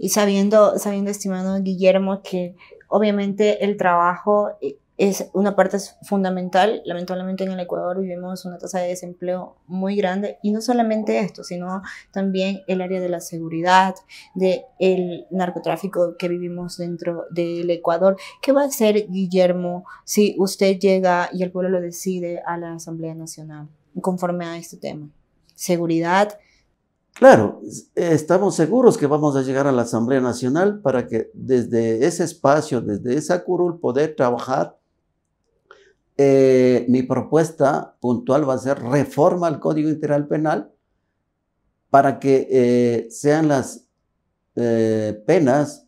y sabiendo, sabiendo, estimado Guillermo, que obviamente el trabajo es una parte fundamental. Lamentablemente en el Ecuador vivimos una tasa de desempleo muy grande y no solamente esto, sino también el área de la seguridad, del el narcotráfico que vivimos dentro del Ecuador. ¿Qué va a hacer Guillermo si usted llega y el pueblo lo decide a la Asamblea Nacional conforme a este tema? Seguridad, Claro, estamos seguros que vamos a llegar a la Asamblea Nacional para que desde ese espacio, desde esa curul, poder trabajar. Eh, mi propuesta puntual va a ser reforma al Código Integral Penal para que eh, sean las eh, penas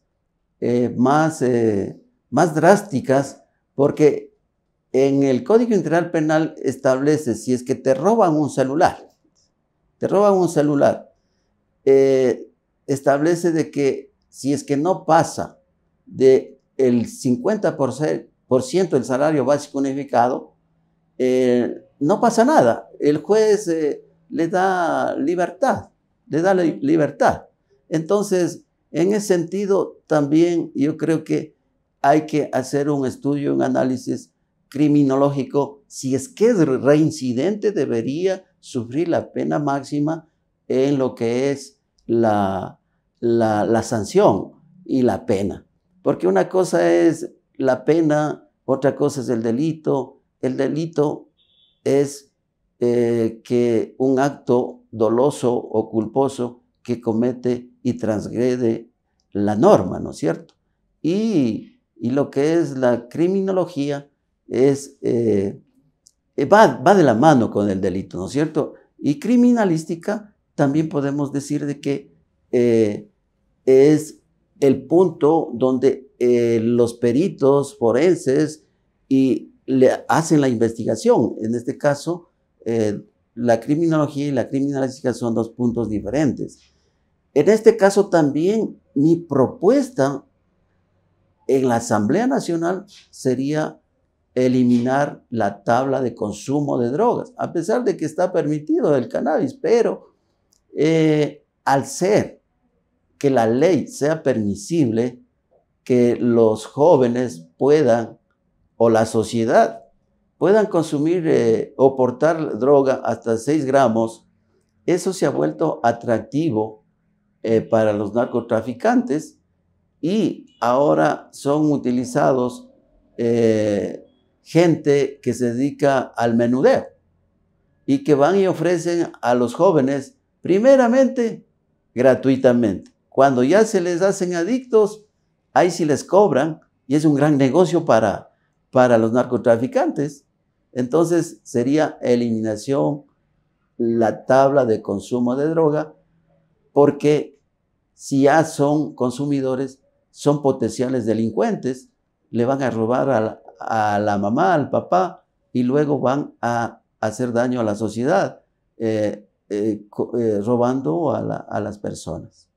más, más drásticas, porque en el Código Integral Penal establece si es que te roban un celular, te roban un celular, eh, establece de que si es que no pasa del el 50% del salario básico unificado, eh, no pasa nada. El juez eh, le da libertad, le da libertad. Entonces, en ese sentido, también yo creo que hay que hacer un estudio, un análisis criminológico. Si es que es reincidente, debería sufrir la pena máxima en lo que es la, sanción y la pena. Porque una cosa es la pena, otra cosa es el delito. El delito es eh, que un acto doloso o culposo que comete y transgrede la norma, ¿no es cierto? Y, lo que es la criminología es, eh, eh, va, va de la mano con el delito, ¿no es cierto? Y criminalística también podemos decir de que eh, es el punto donde eh, los peritos forenses y hacen la investigación. En este caso, eh, la criminología y la criminalística son dos puntos diferentes. En este caso también mi propuesta en la Asamblea Nacional sería eliminar la tabla de consumo de drogas, a pesar de que está permitido el cannabis, pero eh, al ser que la ley sea permisible, que los jóvenes puedan, o la sociedad, puedan consumir eh, o portar droga hasta 6 gramos, eso se ha vuelto atractivo eh, para los narcotraficantes y ahora son utilizados gente que se dedica al menudeo y que van y ofrecen a los jóvenes Primeramente, gratuitamente. Cuando ya se les hacen adictos, ahí sí les cobran y es un gran negocio para, para los narcotraficantes. Entonces sería eliminación la tabla de consumo de droga porque si ya son consumidores, son potenciales delincuentes, le van a robar a la, mamá, al papá y luego van a hacer daño a la sociedad. Eh, eh, eh, robando a las personas.